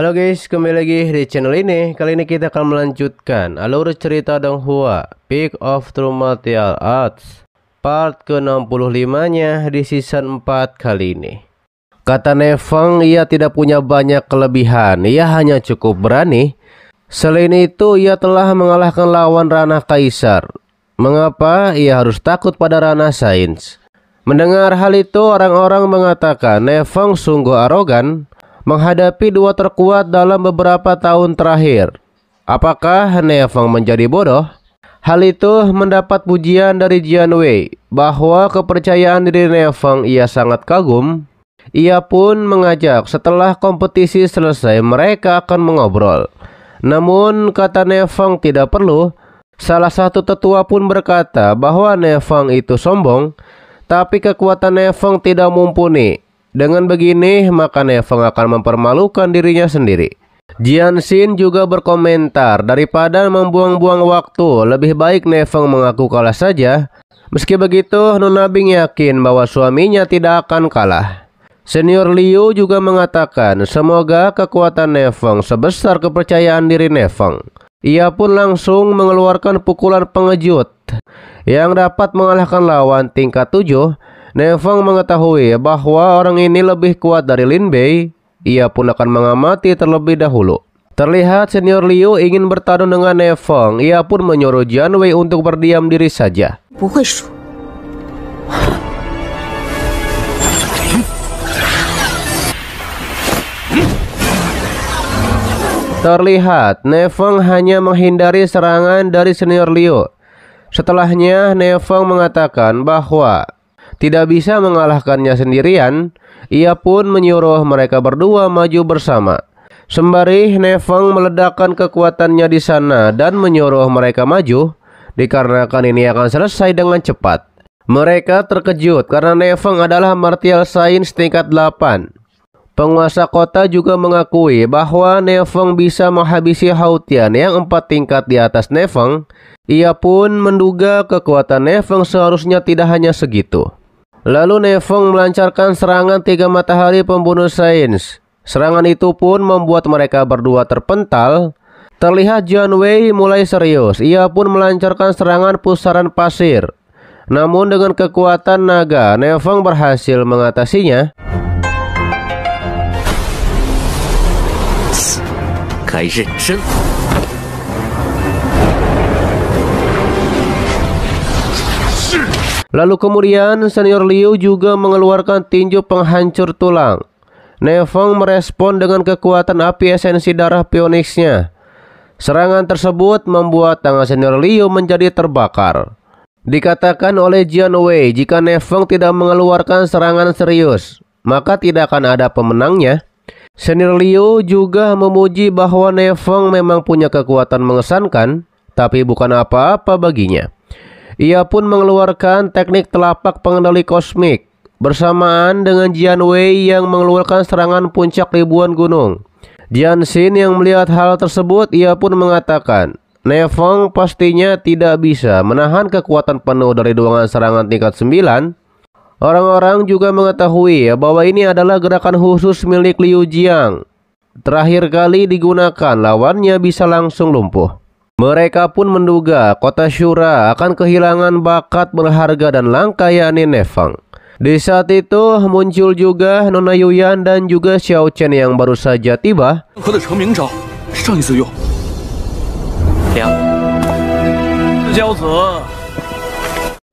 Halo guys, kembali lagi di channel ini. Kali ini kita akan melanjutkan alur cerita Donghua, Peak of True Martial Arts, part ke-65-nya di season 4 kali ini. Kata Nefeng, ia tidak punya banyak kelebihan, ia hanya cukup berani. Selain itu, ia telah mengalahkan lawan Rana Kaisar. Mengapa ia harus takut pada Rana Sains? Mendengar hal itu, orang-orang mengatakan Nefeng sungguh arogan menghadapi dua terkuat dalam beberapa tahun terakhir. Apakah Nevang menjadi bodoh? Hal itu mendapat pujian dari Jian Wei bahwa kepercayaan diri Nevang ia sangat kagum. Ia pun mengajak setelah kompetisi selesai mereka akan mengobrol. Namun kata Nevang tidak perlu. Salah satu tetua pun berkata bahwa Nevang itu sombong, tapi kekuatan Nevang tidak mumpuni dengan begini, maka Neveng akan mempermalukan dirinya sendiri. Jian Xin juga berkomentar, daripada membuang-buang waktu, lebih baik Neveng mengaku kalah saja. Meski begitu, Nona Bing yakin bahwa suaminya tidak akan kalah. Senior Liu juga mengatakan, semoga kekuatan Neveng sebesar kepercayaan diri Neveng. Ia pun langsung mengeluarkan pukulan pengejut yang dapat mengalahkan lawan tingkat 7 Nefeng mengetahui bahwa orang ini lebih kuat dari Lin Bei. Ia pun akan mengamati terlebih dahulu. Terlihat senior Liu ingin bertarung dengan Nefeng. Ia pun menyuruh Jian Wei untuk berdiam diri saja. Terlihat Nefeng hanya menghindari serangan dari senior Liu. Setelahnya Nefeng mengatakan bahwa tidak bisa mengalahkannya sendirian, ia pun menyuruh mereka berdua maju bersama. Sembari Nefeng meledakkan kekuatannya di sana dan menyuruh mereka maju, dikarenakan ini akan selesai dengan cepat. Mereka terkejut karena Nefeng adalah martial science tingkat 8. Penguasa kota juga mengakui bahwa Nefeng bisa menghabisi Hautian yang empat tingkat di atas Nefeng. Ia pun menduga kekuatan Nefeng seharusnya tidak hanya segitu. Lalu Nefeng melancarkan serangan tiga matahari pembunuh sains. Serangan itu pun membuat mereka berdua terpental. Terlihat John Wei mulai serius. Ia pun melancarkan serangan pusaran pasir. Namun dengan kekuatan naga, Nefeng berhasil mengatasinya. Lalu kemudian senior Liu juga mengeluarkan tinju penghancur tulang. Nefeng merespon dengan kekuatan api esensi darah pionixnya. Serangan tersebut membuat tangan senior Liu menjadi terbakar. Dikatakan oleh Jian Wei jika Nefeng tidak mengeluarkan serangan serius, maka tidak akan ada pemenangnya. Senior Liu juga memuji bahwa Nefeng memang punya kekuatan mengesankan, tapi bukan apa-apa baginya. Ia pun mengeluarkan teknik telapak pengendali kosmik bersamaan dengan Jian Wei yang mengeluarkan serangan puncak ribuan gunung. Jian Xin yang melihat hal tersebut ia pun mengatakan, Nefong pastinya tidak bisa menahan kekuatan penuh dari ruangan serangan tingkat 9. Orang-orang juga mengetahui bahwa ini adalah gerakan khusus milik Liu Jiang. Terakhir kali digunakan, lawannya bisa langsung lumpuh. Mereka pun menduga kota Shura akan kehilangan bakat berharga dan langka yakni Nefang. Di saat itu muncul juga Nona Yuyan dan juga Xiao Chen yang baru saja tiba.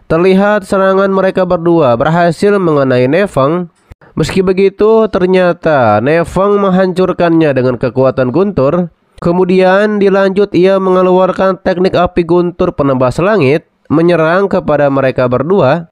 Terlihat serangan mereka berdua berhasil mengenai Nefang. Meski begitu, ternyata Nefang menghancurkannya dengan kekuatan guntur. Kemudian dilanjut ia mengeluarkan teknik api guntur penembas langit menyerang kepada mereka berdua.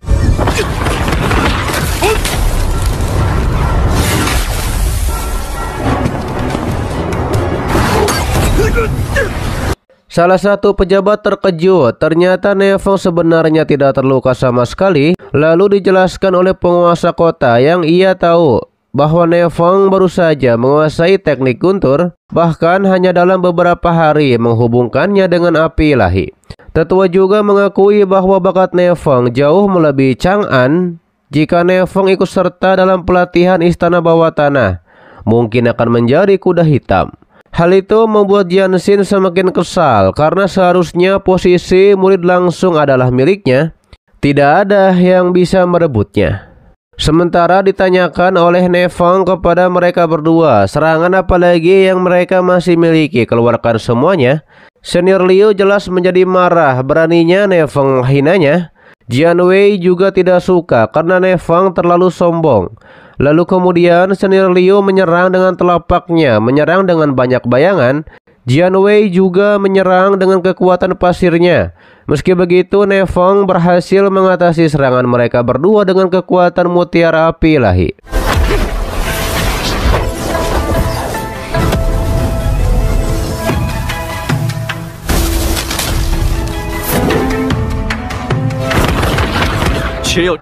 Salah satu pejabat terkejut, ternyata Nevong sebenarnya tidak terluka sama sekali. Lalu dijelaskan oleh penguasa kota yang ia tahu bahwa Nefang baru saja menguasai teknik guntur, bahkan hanya dalam beberapa hari menghubungkannya dengan api ilahi. Tetua juga mengakui bahwa bakat Nefang jauh melebihi Chang'an jika Nefang ikut serta dalam pelatihan istana bawah tanah, mungkin akan menjadi kuda hitam. Hal itu membuat Jansin semakin kesal karena seharusnya posisi murid langsung adalah miliknya. Tidak ada yang bisa merebutnya. Sementara ditanyakan oleh Nevang kepada mereka berdua, serangan apa lagi yang mereka masih miliki, keluarkan semuanya. Senior Liu jelas menjadi marah, beraninya Nevang menghinanya. Jian Wei juga tidak suka karena Nevang terlalu sombong. Lalu kemudian Senior Liu menyerang dengan telapaknya, menyerang dengan banyak bayangan. Wei juga menyerang dengan kekuatan pasirnya. Meski begitu, Nefong berhasil mengatasi serangan mereka berdua dengan kekuatan mutiara api ilahi.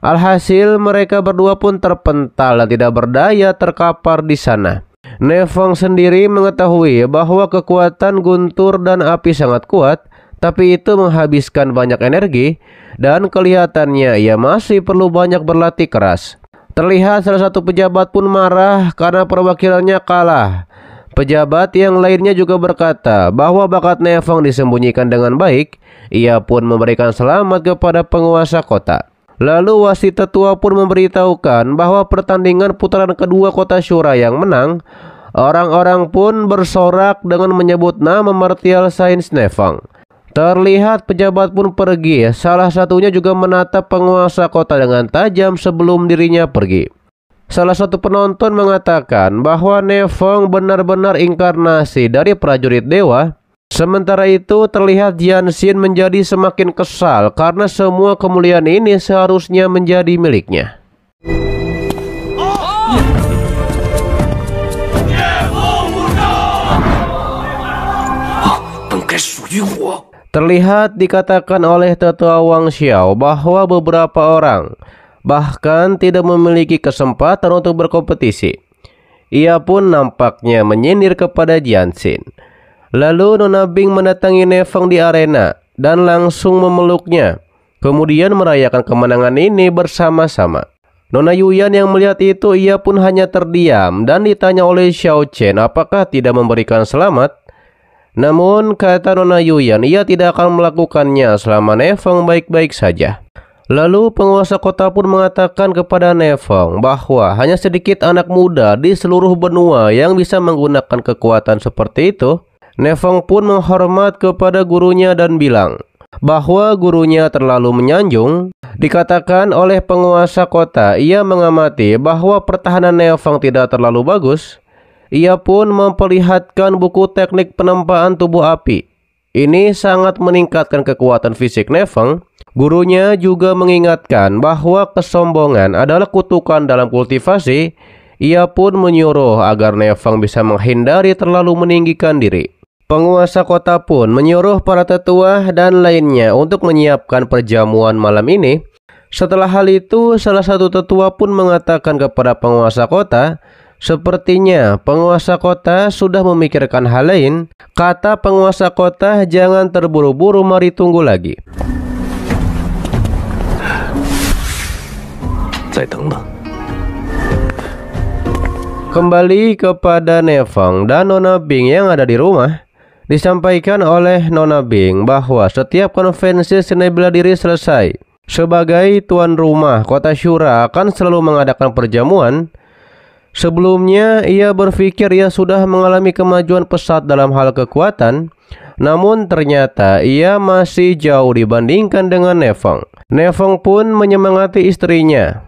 Alhasil mereka berdua pun terpental dan tidak berdaya terkapar di sana. Nefong sendiri mengetahui bahwa kekuatan guntur dan api sangat kuat, tapi itu menghabiskan banyak energi dan kelihatannya ia masih perlu banyak berlatih keras. Terlihat salah satu pejabat pun marah karena perwakilannya kalah. Pejabat yang lainnya juga berkata bahwa bakat Nefong disembunyikan dengan baik. Ia pun memberikan selamat kepada penguasa kota. Lalu wasit tetua pun memberitahukan bahwa pertandingan putaran kedua kota Shura yang menang Orang-orang pun bersorak dengan menyebut nama Martial Sainz Nevang Terlihat pejabat pun pergi, salah satunya juga menatap penguasa kota dengan tajam sebelum dirinya pergi Salah satu penonton mengatakan bahwa Nevang benar-benar inkarnasi dari prajurit dewa Sementara itu terlihat Xin menjadi semakin kesal karena semua kemuliaan ini seharusnya menjadi miliknya. Terlihat dikatakan oleh tetua Wang Xiao bahwa beberapa orang bahkan tidak memiliki kesempatan untuk berkompetisi. Ia pun nampaknya menyindir kepada Xin. Lalu Nona Bing mendatangi Nefeng di arena dan langsung memeluknya. Kemudian merayakan kemenangan ini bersama-sama. Nona Yuyan yang melihat itu ia pun hanya terdiam dan ditanya oleh Xiao Chen apakah tidak memberikan selamat. Namun kata Nona Yuyan ia tidak akan melakukannya selama Nefeng baik-baik saja. Lalu penguasa kota pun mengatakan kepada Nefeng bahwa hanya sedikit anak muda di seluruh benua yang bisa menggunakan kekuatan seperti itu. Nefeng pun menghormat kepada gurunya dan bilang bahwa gurunya terlalu menyanjung. Dikatakan oleh penguasa kota, ia mengamati bahwa pertahanan Nefeng tidak terlalu bagus. Ia pun memperlihatkan buku teknik penempaan tubuh api. Ini sangat meningkatkan kekuatan fisik Nefeng. Gurunya juga mengingatkan bahwa kesombongan adalah kutukan dalam kultivasi. Ia pun menyuruh agar Nefeng bisa menghindari terlalu meninggikan diri. Penguasa kota pun menyuruh para tetua dan lainnya untuk menyiapkan perjamuan malam ini. Setelah hal itu, salah satu tetua pun mengatakan kepada penguasa kota, Sepertinya penguasa kota sudah memikirkan hal lain. Kata penguasa kota, jangan terburu-buru, mari tunggu lagi. Kembali kepada Nefang dan Nona Bing yang ada di rumah. Disampaikan oleh Nona Bing bahwa setiap konvensi seni bela diri selesai, sebagai tuan rumah kota Syura akan selalu mengadakan perjamuan. Sebelumnya ia berpikir ia sudah mengalami kemajuan pesat dalam hal kekuatan, namun ternyata ia masih jauh dibandingkan dengan Nefeng. Nefeng pun menyemangati istrinya.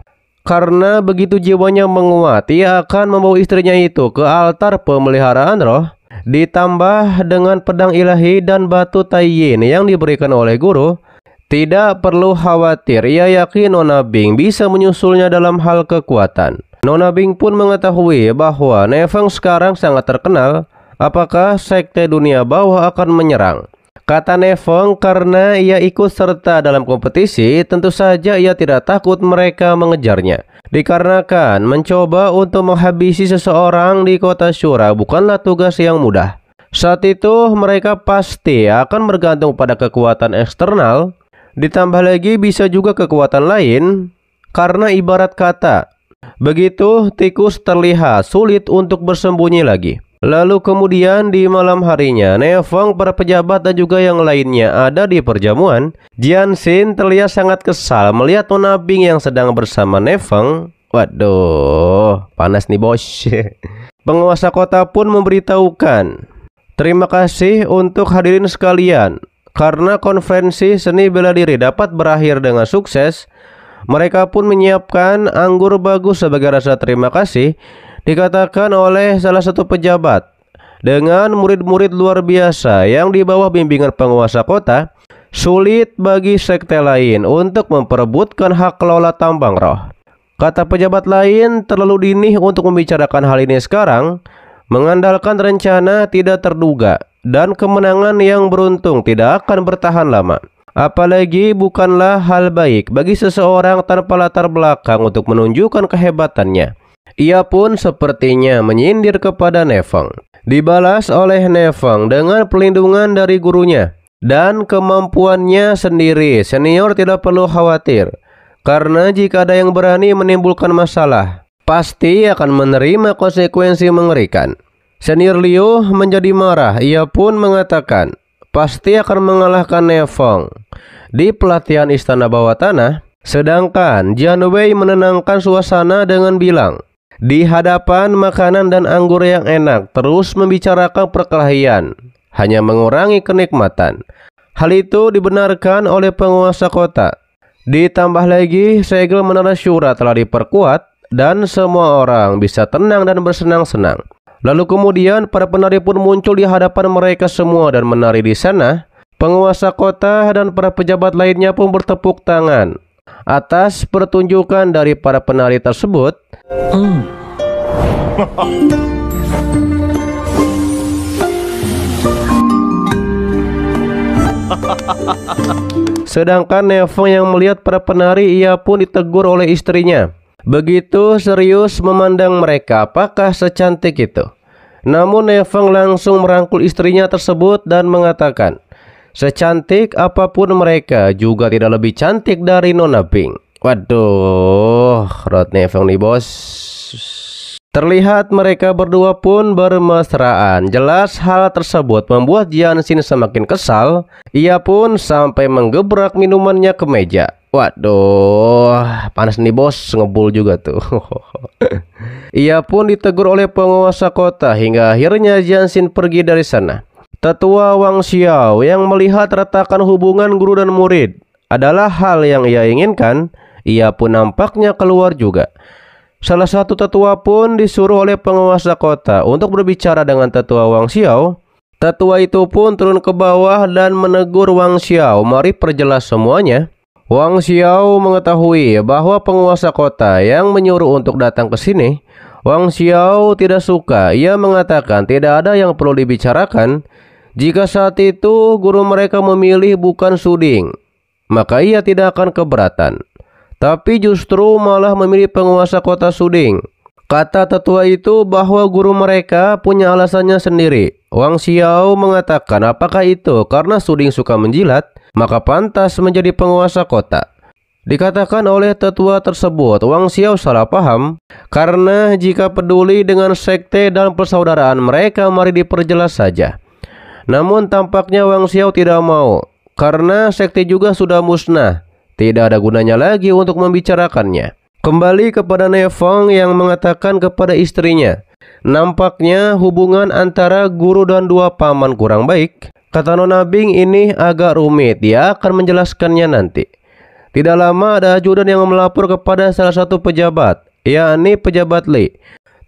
Karena begitu jiwanya menguat, ia akan membawa istrinya itu ke altar pemeliharaan roh ditambah dengan pedang ilahi dan batu tayin yang diberikan oleh guru, tidak perlu khawatir, ia yakin Nona Bing bisa menyusulnya dalam hal kekuatan. Nona Bing pun mengetahui bahwa Neveng sekarang sangat terkenal, apakah sekte dunia bawah akan menyerang. Kata Nevong, karena ia ikut serta dalam kompetisi, tentu saja ia tidak takut mereka mengejarnya. Dikarenakan mencoba untuk menghabisi seseorang di kota Syura bukanlah tugas yang mudah. Saat itu mereka pasti akan bergantung pada kekuatan eksternal, ditambah lagi bisa juga kekuatan lain, karena ibarat kata, begitu tikus terlihat sulit untuk bersembunyi lagi. Lalu kemudian di malam harinya, Nevong, para pejabat dan juga yang lainnya ada di perjamuan. Jian Xin terlihat sangat kesal melihat Tuna Bing yang sedang bersama Nevong. Waduh, panas nih bos. Penguasa kota pun memberitahukan. Terima kasih untuk hadirin sekalian. Karena konferensi seni bela diri dapat berakhir dengan sukses, mereka pun menyiapkan anggur bagus sebagai rasa terima kasih dikatakan oleh salah satu pejabat dengan murid-murid luar biasa yang di bawah bimbingan penguasa kota, sulit bagi sekte lain untuk memperebutkan hak kelola tambang roh. Kata pejabat lain, terlalu dini untuk membicarakan hal ini sekarang, mengandalkan rencana tidak terduga dan kemenangan yang beruntung tidak akan bertahan lama. Apalagi bukanlah hal baik bagi seseorang tanpa latar belakang untuk menunjukkan kehebatannya. Ia pun sepertinya menyindir kepada Nefeng. Dibalas oleh Nefeng dengan pelindungan dari gurunya dan kemampuannya sendiri. Senior tidak perlu khawatir karena jika ada yang berani menimbulkan masalah, pasti akan menerima konsekuensi mengerikan. Senior Liu menjadi marah. Ia pun mengatakan, pasti akan mengalahkan Nefeng di pelatihan istana bawah tanah. Sedangkan Jian menenangkan suasana dengan bilang, di hadapan makanan dan anggur yang enak terus membicarakan perkelahian, hanya mengurangi kenikmatan. Hal itu dibenarkan oleh penguasa kota. Ditambah lagi, segel menara syura telah diperkuat dan semua orang bisa tenang dan bersenang-senang. Lalu kemudian para penari pun muncul di hadapan mereka semua dan menari di sana. Penguasa kota dan para pejabat lainnya pun bertepuk tangan atas pertunjukan dari para penari tersebut. Mm. Sedangkan Neveng yang melihat para penari ia pun ditegur oleh istrinya. Begitu serius memandang mereka apakah secantik itu. Namun Neveng langsung merangkul istrinya tersebut dan mengatakan, Secantik apapun mereka juga tidak lebih cantik dari Nona Pink. Waduh, Rodney Fong nih bos. Terlihat mereka berdua pun bermesraan. Jelas hal tersebut membuat Jansin semakin kesal. Ia pun sampai menggebrak minumannya ke meja. Waduh, panas nih bos, ngebul juga tuh. Ia pun ditegur oleh penguasa kota hingga akhirnya Jansin pergi dari sana. Tetua Wang Xiao yang melihat retakan hubungan guru dan murid adalah hal yang ia inginkan, ia pun nampaknya keluar juga. Salah satu tetua pun disuruh oleh penguasa kota untuk berbicara dengan tetua Wang Xiao. Tetua itu pun turun ke bawah dan menegur Wang Xiao, mari perjelas semuanya. Wang Xiao mengetahui bahwa penguasa kota yang menyuruh untuk datang ke sini Wang Xiao tidak suka. Ia mengatakan tidak ada yang perlu dibicarakan. Jika saat itu guru mereka memilih bukan Suding, maka ia tidak akan keberatan. Tapi justru malah memilih penguasa kota Suding. Kata tetua itu bahwa guru mereka punya alasannya sendiri. Wang Xiao mengatakan apakah itu karena Suding suka menjilat, maka pantas menjadi penguasa kota. Dikatakan oleh tetua tersebut, Wang Xiao salah paham karena jika peduli dengan sekte dan persaudaraan mereka, mari diperjelas saja. Namun tampaknya Wang Xiao tidak mau karena sekte juga sudah musnah. Tidak ada gunanya lagi untuk membicarakannya. Kembali kepada Nefong yang mengatakan kepada istrinya, nampaknya hubungan antara guru dan dua paman kurang baik. Kata Nona Bing ini agak rumit, dia akan menjelaskannya nanti. Tidak lama ada ajudan yang melapor kepada salah satu pejabat, yakni pejabat Li,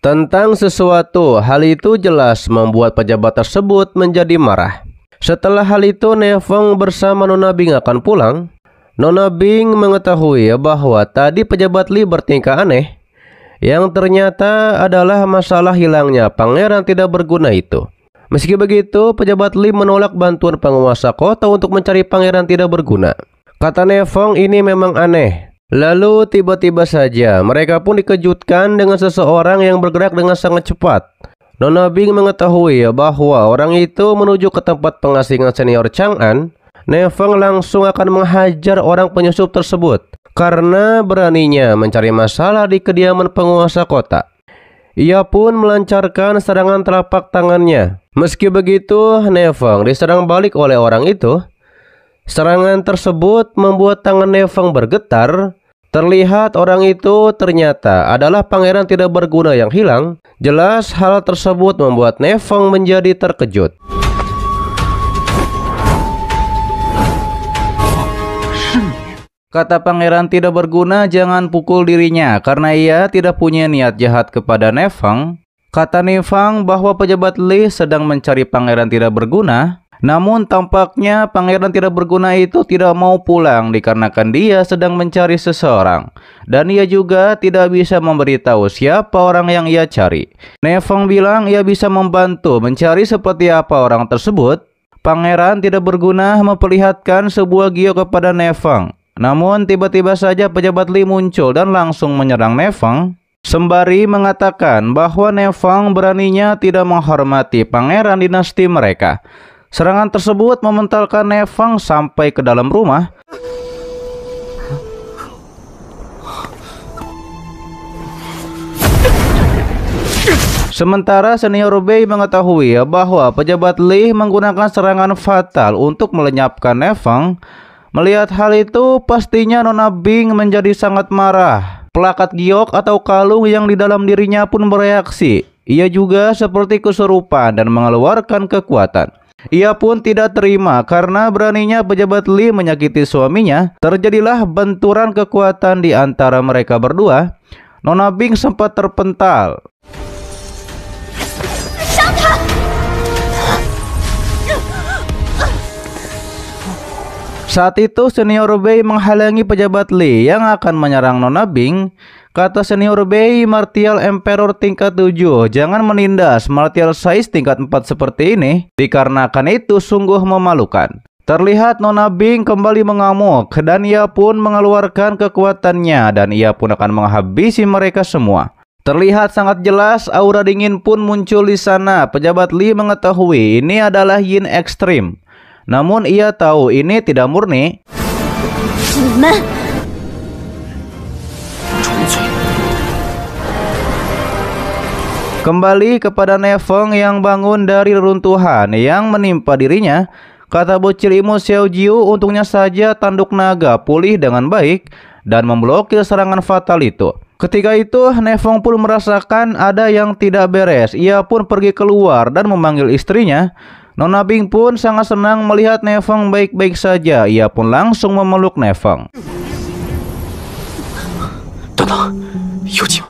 Tentang sesuatu, hal itu jelas membuat pejabat tersebut menjadi marah. Setelah hal itu, Nefeng bersama Nona Bing akan pulang. Nona Bing mengetahui bahwa tadi pejabat Li bertingkah aneh, yang ternyata adalah masalah hilangnya pangeran tidak berguna itu. Meski begitu, pejabat Li menolak bantuan penguasa kota untuk mencari pangeran tidak berguna. Kata Nefong ini memang aneh. Lalu tiba-tiba saja mereka pun dikejutkan dengan seseorang yang bergerak dengan sangat cepat. Nona Bing mengetahui bahwa orang itu menuju ke tempat pengasingan senior Chang'an. Nefeng langsung akan menghajar orang penyusup tersebut karena beraninya mencari masalah di kediaman penguasa kota. Ia pun melancarkan serangan telapak tangannya. Meski begitu, Nefeng diserang balik oleh orang itu. Serangan tersebut membuat tangan Nefeng bergetar. Terlihat orang itu ternyata adalah pangeran tidak berguna yang hilang. Jelas hal tersebut membuat Nefeng menjadi terkejut. Kata pangeran tidak berguna jangan pukul dirinya karena ia tidak punya niat jahat kepada Nefeng. Kata Nefeng bahwa pejabat Li sedang mencari pangeran tidak berguna namun tampaknya pangeran tidak berguna itu tidak mau pulang dikarenakan dia sedang mencari seseorang dan ia juga tidak bisa memberitahu siapa orang yang ia cari. Nevong bilang ia bisa membantu mencari seperti apa orang tersebut. Pangeran tidak berguna memperlihatkan sebuah gio kepada Nevong. Namun tiba-tiba saja pejabat Li muncul dan langsung menyerang Nevong. Sembari mengatakan bahwa Nevong beraninya tidak menghormati pangeran dinasti mereka. Serangan tersebut mementalkan Nefang sampai ke dalam rumah. Sementara senior Bei mengetahui bahwa pejabat Li menggunakan serangan fatal untuk melenyapkan Nefang. Melihat hal itu, pastinya Nona Bing menjadi sangat marah. Pelakat giok atau kalung yang di dalam dirinya pun bereaksi. Ia juga seperti kesurupan dan mengeluarkan kekuatan. Ia pun tidak terima karena beraninya pejabat Lee menyakiti suaminya. Terjadilah benturan kekuatan di antara mereka berdua. Nona Bing sempat terpental. Saat itu senior Bei menghalangi pejabat Lee yang akan menyerang Nona Bing Kata senior Bay, Martial Emperor tingkat 7, jangan menindas Martial Saiz tingkat 4 seperti ini, dikarenakan itu sungguh memalukan. Terlihat Nona Bing kembali mengamuk dan ia pun mengeluarkan kekuatannya dan ia pun akan menghabisi mereka semua. Terlihat sangat jelas aura dingin pun muncul di sana. Pejabat Li mengetahui ini adalah Yin ekstrim. Namun ia tahu ini tidak murni. Nah. Kembali kepada Nefeng yang bangun dari reruntuhan yang menimpa dirinya, kata bocil ilmu Xiao Jiu untungnya saja tanduk naga pulih dengan baik dan memblokir serangan fatal itu. Ketika itu, Nefeng pun merasakan ada yang tidak beres. Ia pun pergi keluar dan memanggil istrinya. Nona Bing pun sangat senang melihat Nefeng baik-baik saja. Ia pun langsung memeluk Yujiu.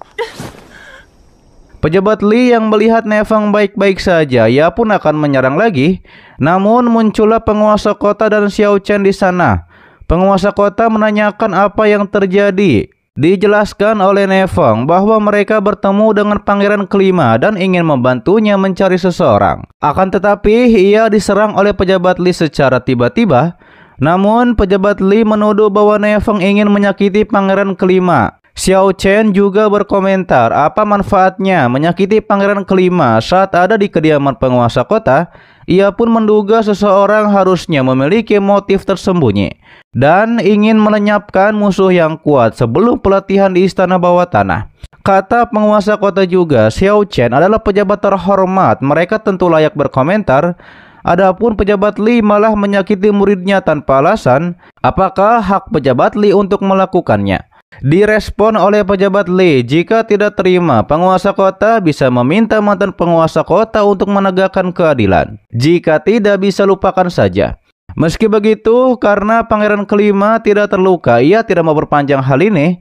Pejabat Li yang melihat Nevang baik-baik saja, ia pun akan menyerang lagi. Namun muncullah penguasa kota dan Xiao Chen di sana. Penguasa kota menanyakan apa yang terjadi. Dijelaskan oleh Nevang bahwa mereka bertemu dengan pangeran kelima dan ingin membantunya mencari seseorang. Akan tetapi, ia diserang oleh pejabat Li secara tiba-tiba. Namun, pejabat Li menuduh bahwa Nevang ingin menyakiti pangeran kelima. Xiao Chen juga berkomentar, apa manfaatnya menyakiti pangeran kelima saat ada di kediaman penguasa kota? Ia pun menduga seseorang harusnya memiliki motif tersembunyi dan ingin melenyapkan musuh yang kuat sebelum pelatihan di istana bawah tanah. Kata penguasa kota juga, Xiao Chen adalah pejabat terhormat, mereka tentu layak berkomentar. Adapun pejabat Li malah menyakiti muridnya tanpa alasan, apakah hak pejabat Li untuk melakukannya? Direspon oleh pejabat Lee jika tidak terima, penguasa kota bisa meminta mantan penguasa kota untuk menegakkan keadilan. Jika tidak bisa lupakan saja. Meski begitu, karena pangeran kelima tidak terluka, ia tidak mau berpanjang hal ini.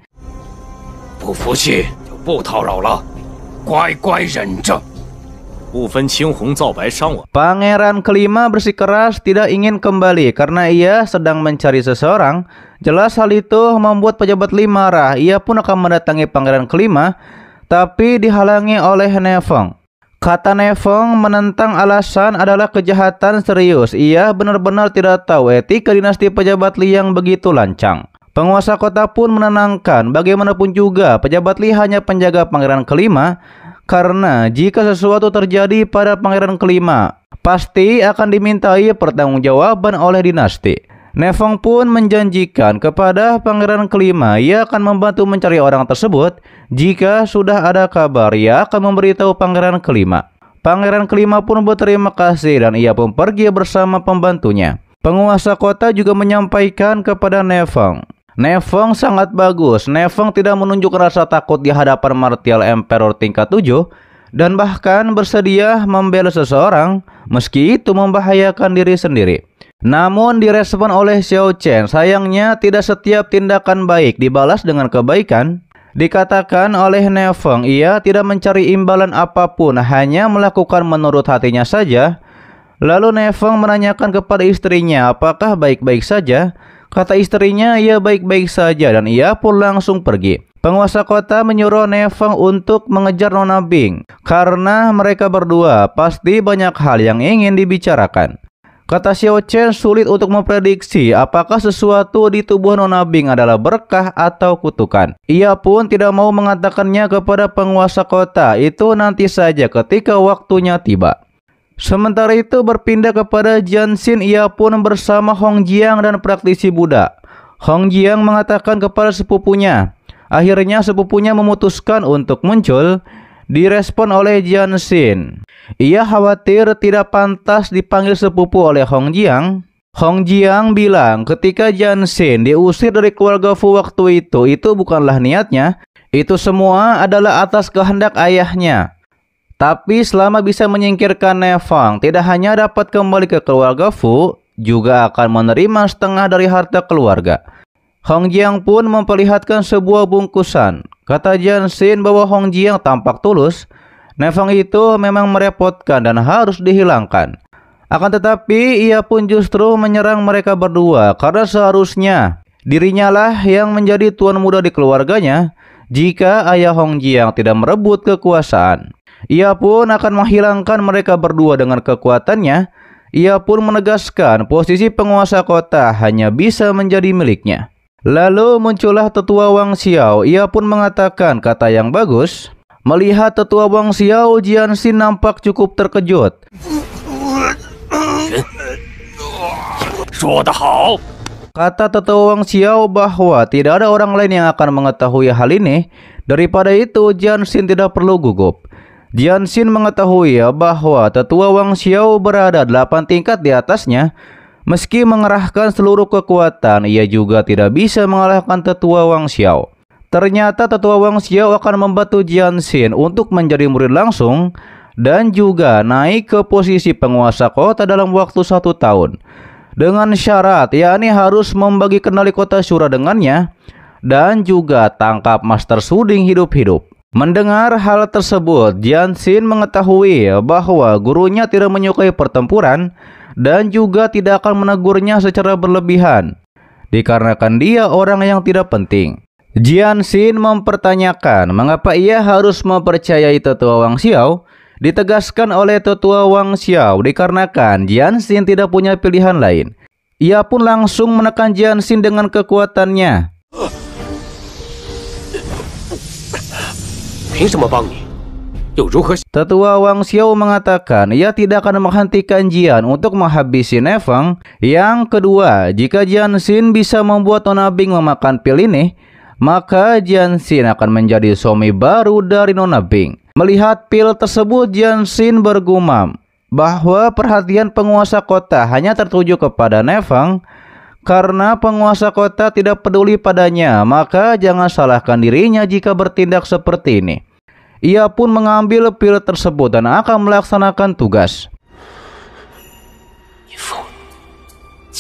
Pangeran kelima bersikeras tidak ingin kembali karena ia sedang mencari seseorang. Jelas hal itu membuat pejabat lima marah. Ia pun akan mendatangi pangeran kelima, tapi dihalangi oleh Nevong. Kata Nevong menentang alasan adalah kejahatan serius. Ia benar-benar tidak tahu etika dinasti pejabat Li yang begitu lancang. Penguasa kota pun menenangkan bagaimanapun juga pejabat Li hanya penjaga pangeran kelima karena jika sesuatu terjadi pada pangeran kelima, pasti akan dimintai pertanggungjawaban oleh dinasti. Nefong pun menjanjikan kepada pangeran kelima ia akan membantu mencari orang tersebut jika sudah ada kabar ia akan memberitahu pangeran kelima. Pangeran kelima pun berterima kasih dan ia pun pergi bersama pembantunya. Penguasa kota juga menyampaikan kepada Nefong Nefeng sangat bagus. Nefeng tidak menunjukkan rasa takut di hadapan Martial Emperor tingkat 7 dan bahkan bersedia membela seseorang meski itu membahayakan diri sendiri. Namun direspon oleh Xiao Chen, sayangnya tidak setiap tindakan baik dibalas dengan kebaikan. Dikatakan oleh Nefeng, ia tidak mencari imbalan apapun, hanya melakukan menurut hatinya saja. Lalu Nefeng menanyakan kepada istrinya apakah baik-baik saja. Kata istrinya ia ya, baik-baik saja dan ia pun langsung pergi. Penguasa kota menyuruh Nefeng untuk mengejar Nona Bing karena mereka berdua pasti banyak hal yang ingin dibicarakan. Kata Xiao Chen sulit untuk memprediksi apakah sesuatu di tubuh Nona Bing adalah berkah atau kutukan. Ia pun tidak mau mengatakannya kepada penguasa kota itu nanti saja ketika waktunya tiba. Sementara itu berpindah kepada Jianxin ia pun bersama Hong Jiang dan praktisi Buddha. Hong Jiang mengatakan kepada sepupunya. Akhirnya sepupunya memutuskan untuk muncul direspon oleh Jianxin. Ia khawatir tidak pantas dipanggil sepupu oleh Hong Jiang. Hong Jiang bilang ketika Jianxin diusir dari keluarga Fu waktu itu, itu bukanlah niatnya. Itu semua adalah atas kehendak ayahnya. Tapi selama bisa menyingkirkan Nefang, tidak hanya dapat kembali ke keluarga Fu, juga akan menerima setengah dari harta keluarga. Hong Jiang pun memperlihatkan sebuah bungkusan. Kata Jian Xin bahwa Hong Jiang tampak tulus. Nefang itu memang merepotkan dan harus dihilangkan. Akan tetapi ia pun justru menyerang mereka berdua karena seharusnya dirinya lah yang menjadi tuan muda di keluarganya jika ayah Hong Jiang tidak merebut kekuasaan. Ia pun akan menghilangkan mereka berdua dengan kekuatannya. Ia pun menegaskan posisi penguasa kota hanya bisa menjadi miliknya. Lalu muncullah tetua Wang Xiao. Ia pun mengatakan kata yang bagus. Melihat tetua Wang Xiao, Jian Xin nampak cukup terkejut. Kata tetua Wang Xiao bahwa tidak ada orang lain yang akan mengetahui hal ini. Daripada itu, Jian Xin tidak perlu gugup. Jian Xin mengetahui ya bahwa tetua Wang Xiao berada 8 tingkat di atasnya. Meski mengerahkan seluruh kekuatan, ia juga tidak bisa mengalahkan tetua Wang Xiao. Ternyata tetua Wang Xiao akan membantu Jian Xin untuk menjadi murid langsung dan juga naik ke posisi penguasa kota dalam waktu satu tahun. Dengan syarat, yakni harus membagi kenali kota Shura dengannya dan juga tangkap Master Suding hidup-hidup. Mendengar hal tersebut, Xin mengetahui bahwa gurunya tidak menyukai pertempuran dan juga tidak akan menegurnya secara berlebihan dikarenakan dia orang yang tidak penting. Xin mempertanyakan mengapa ia harus mempercayai tetua Wang Xiao. Ditegaskan oleh tetua Wang Xiao dikarenakan Xin tidak punya pilihan lain. Ia pun langsung menekan Xin dengan kekuatannya. Tetua Wang Xiao mengatakan ia tidak akan menghentikan Jian untuk menghabisi Nefeng. Yang kedua, jika Jian Xin bisa membuat Nona Bing memakan pil ini, maka Jian Xin akan menjadi suami baru dari Nona Bing. Melihat pil tersebut, Jian Xin bergumam bahwa perhatian penguasa kota hanya tertuju kepada Nefeng karena penguasa kota tidak peduli padanya, maka jangan salahkan dirinya jika bertindak seperti ini. Ia pun mengambil pil tersebut dan akan melaksanakan tugas.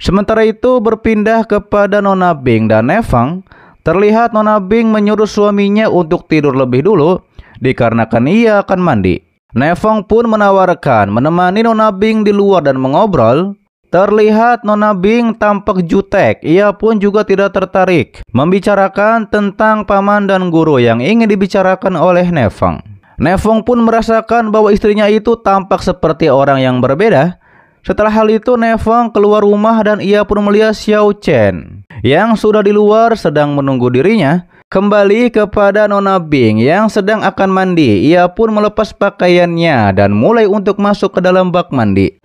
Sementara itu berpindah kepada Nona Bing dan Nefang Terlihat Nona Bing menyuruh suaminya untuk tidur lebih dulu dikarenakan ia akan mandi. Nefang pun menawarkan menemani Nona Bing di luar dan mengobrol. Terlihat Nona Bing tampak jutek, ia pun juga tidak tertarik membicarakan tentang paman dan guru yang ingin dibicarakan oleh Nefeng. Nefeng pun merasakan bahwa istrinya itu tampak seperti orang yang berbeda. Setelah hal itu Nefeng keluar rumah dan ia pun melihat Xiao Chen yang sudah di luar sedang menunggu dirinya. Kembali kepada Nona Bing yang sedang akan mandi, ia pun melepas pakaiannya dan mulai untuk masuk ke dalam bak mandi.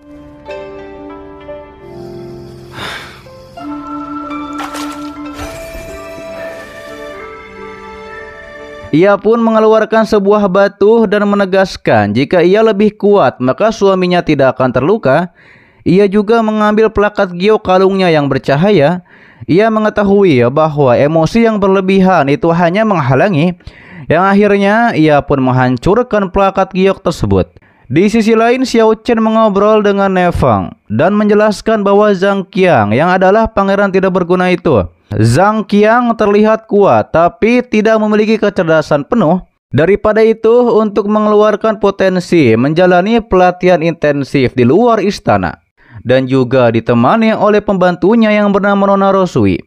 Ia pun mengeluarkan sebuah batu dan menegaskan jika ia lebih kuat maka suaminya tidak akan terluka. Ia juga mengambil plakat gio kalungnya yang bercahaya. Ia mengetahui bahwa emosi yang berlebihan itu hanya menghalangi, yang akhirnya ia pun menghancurkan plakat giok tersebut. Di sisi lain, Xiao Chen mengobrol dengan Nefeng dan menjelaskan bahwa Zhang Qiang yang adalah pangeran tidak berguna itu. Zhang Qiang terlihat kuat tapi tidak memiliki kecerdasan penuh. Daripada itu, untuk mengeluarkan potensi, menjalani pelatihan intensif di luar istana dan juga ditemani oleh pembantunya yang bernama Nona Rosui.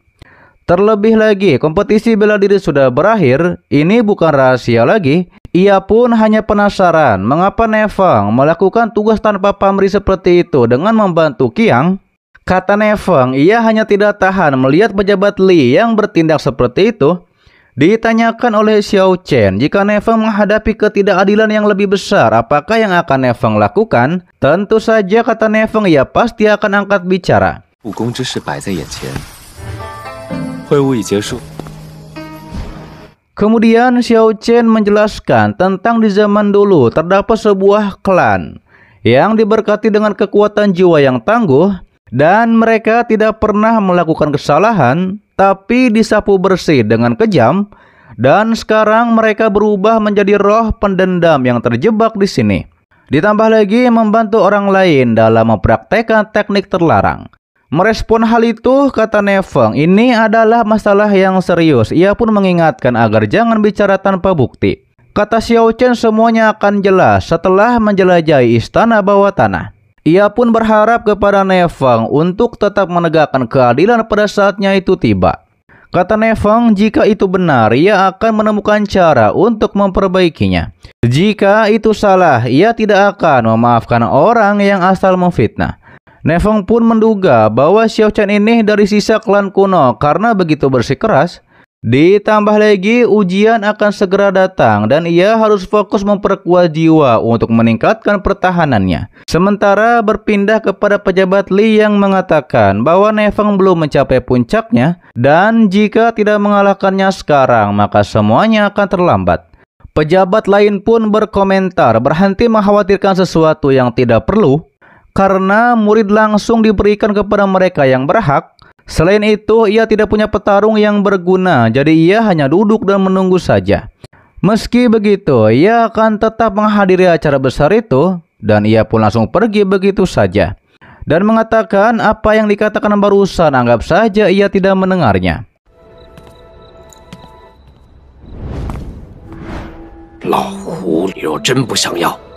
Terlebih lagi, kompetisi bela diri sudah berakhir, ini bukan rahasia lagi, ia pun hanya penasaran mengapa Neveng melakukan tugas tanpa pamrih seperti itu dengan membantu Kiang. Kata Neveng, ia hanya tidak tahan melihat pejabat Li yang bertindak seperti itu. Ditanyakan oleh Xiao Chen jika Neveng menghadapi ketidakadilan yang lebih besar, apakah yang akan Neveng lakukan? Tentu saja kata Neveng, ia pasti akan angkat bicara. Kemudian Xiao Chen menjelaskan tentang di zaman dulu terdapat sebuah klan yang diberkati dengan kekuatan jiwa yang tangguh dan mereka tidak pernah melakukan kesalahan tapi disapu bersih dengan kejam dan sekarang mereka berubah menjadi roh pendendam yang terjebak di sini. Ditambah lagi membantu orang lain dalam mempraktekkan teknik terlarang. Merespon hal itu, kata Neifeng, ini adalah masalah yang serius. Ia pun mengingatkan agar jangan bicara tanpa bukti. Kata Xiao Chen semuanya akan jelas setelah menjelajahi istana bawah tanah. Ia pun berharap kepada Neifeng untuk tetap menegakkan keadilan pada saatnya itu tiba. Kata Neifeng, jika itu benar, ia akan menemukan cara untuk memperbaikinya. Jika itu salah, ia tidak akan memaafkan orang yang asal memfitnah. Nefeng pun menduga bahwa Xiao Chen ini dari sisa klan kuno karena begitu bersikeras. Ditambah lagi, ujian akan segera datang dan ia harus fokus memperkuat jiwa untuk meningkatkan pertahanannya. Sementara berpindah kepada pejabat Li yang mengatakan bahwa Nefeng belum mencapai puncaknya dan jika tidak mengalahkannya sekarang maka semuanya akan terlambat. Pejabat lain pun berkomentar berhenti mengkhawatirkan sesuatu yang tidak perlu karena murid langsung diberikan kepada mereka yang berhak. Selain itu, ia tidak punya petarung yang berguna, jadi ia hanya duduk dan menunggu saja. Meski begitu, ia akan tetap menghadiri acara besar itu, dan ia pun langsung pergi begitu saja. Dan mengatakan apa yang dikatakan barusan, anggap saja ia tidak mendengarnya. Lahu,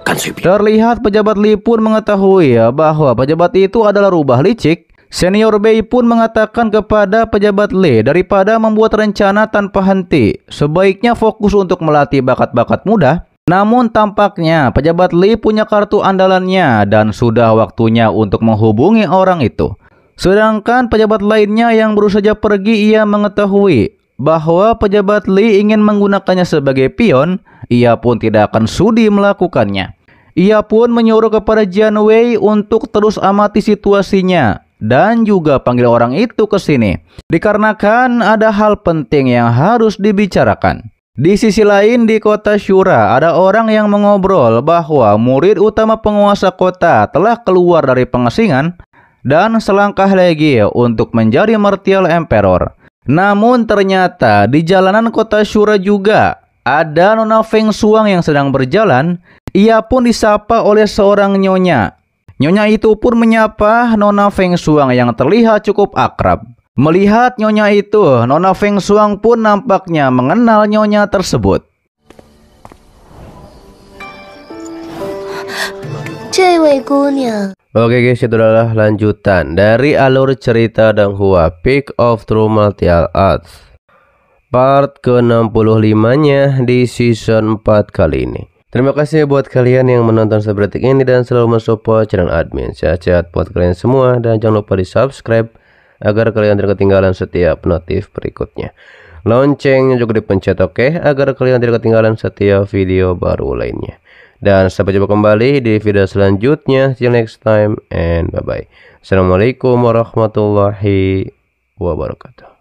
Kan Terlihat pejabat Lee pun mengetahui ya bahwa pejabat itu adalah rubah licik. Senior Bei pun mengatakan kepada pejabat Lee daripada membuat rencana tanpa henti, sebaiknya fokus untuk melatih bakat-bakat muda. Namun tampaknya pejabat Lee punya kartu andalannya dan sudah waktunya untuk menghubungi orang itu. Sedangkan pejabat lainnya yang baru saja pergi ia mengetahui bahwa pejabat Li ingin menggunakannya sebagai pion, ia pun tidak akan sudi melakukannya. Ia pun menyuruh kepada Jian Wei untuk terus amati situasinya dan juga panggil orang itu ke sini. Dikarenakan ada hal penting yang harus dibicarakan. Di sisi lain di kota Shura ada orang yang mengobrol bahwa murid utama penguasa kota telah keluar dari pengasingan dan selangkah lagi untuk menjadi martial emperor. Namun ternyata di jalanan kota Shura juga ada Nona Feng Suang yang sedang berjalan. Ia pun disapa oleh seorang nyonya. Nyonya itu pun menyapa Nona Feng Suang yang terlihat cukup akrab. Melihat nyonya itu, Nona Feng Suang pun nampaknya mengenal nyonya tersebut. Cewek Oke guys, itu adalah lanjutan dari alur cerita Hua, Peak of True Martial Arts part ke-65-nya di season 4 kali ini. Terima kasih buat kalian yang menonton seperti ini dan selalu mensupport channel admin. Sehat-sehat buat kalian semua dan jangan lupa di subscribe agar kalian tidak ketinggalan setiap notif berikutnya. Loncengnya juga dipencet oke okay? agar kalian tidak ketinggalan setiap video baru lainnya. Dan sampai jumpa kembali di video selanjutnya. See you next time and bye-bye. Assalamualaikum warahmatullahi wabarakatuh.